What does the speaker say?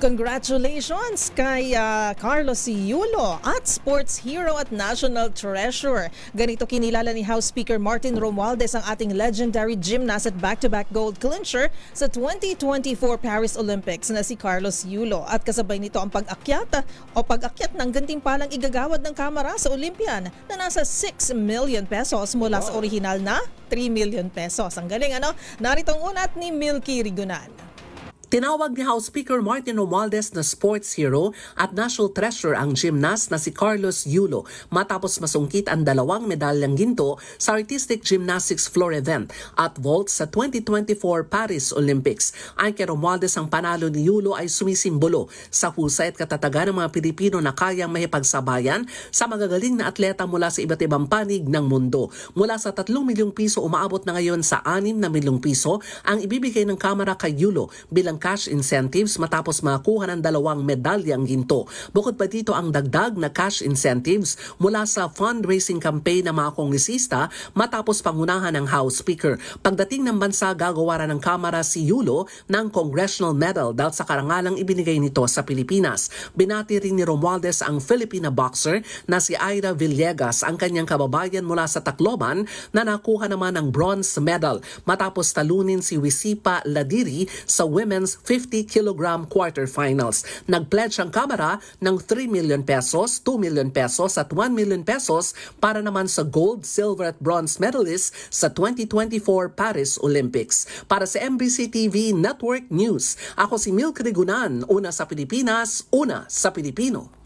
Congratulations kay uh, Carlos Yulo at sports hero at national treasure. Ganito kinilala ni House Speaker Martin Romualdez ang ating legendary gymnast at back-to-back -back gold clincher sa 2024 Paris Olympics na si Carlos Yulo. At kasabay nito ang pag-akyat o pag-akyat ng gantimpalang igagawad ng kamera sa Olympian na nasa 6 million pesos mula wow. sa original na 3 million pesos. Ang galing ano? naritong ang unat ni Milky Rigunan. Tinawag ni House Speaker Martin Romualdez na sports hero at national treasure ang gymnast na si Carlos Yulo matapos masungkit ang dalawang medalyang ginto sa Artistic Gymnastics Floor Event at Vault sa 2024 Paris Olympics. Ang kay Romualdez ang panalo ni Yulo ay sumisimbolo sa husay at katatagan ng mga Pilipino na kayang mahipagsabayan sa magagaling na atleta mula sa iba't ibang panig ng mundo. Mula sa 3 milyong piso umaabot na ngayon sa 6 na milyong piso ang ibibigay ng Kamara kay Yulo bilang cash incentives matapos makuha ng dalawang medalyang ginto. Bukod pa dito ang dagdag na cash incentives mula sa fundraising campaign ng mga kongresista matapos pangunahan ng House Speaker. Pagdating ng bansa, gagawa ng Kamara si Yulo ng Congressional Medal dahil sa karangalang ibinigay nito sa Pilipinas. Binati rin ni Romualdez ang Filipina boxer na si Ira Villegas, ang kanyang kababayan mula sa Tacloban na nakuha naman ng bronze medal matapos talunin si Wisipa Ladiri sa women's Games 50kg quarterfinals. Nag-pledge ang Kamara ng 3 million pesos, 2 million pesos at 1 million pesos para naman sa gold, silver at bronze medalists sa 2024 Paris Olympics. Para sa MBC TV Network News, ako si Milk Rigunan, una sa Pilipinas, una sa Pilipino.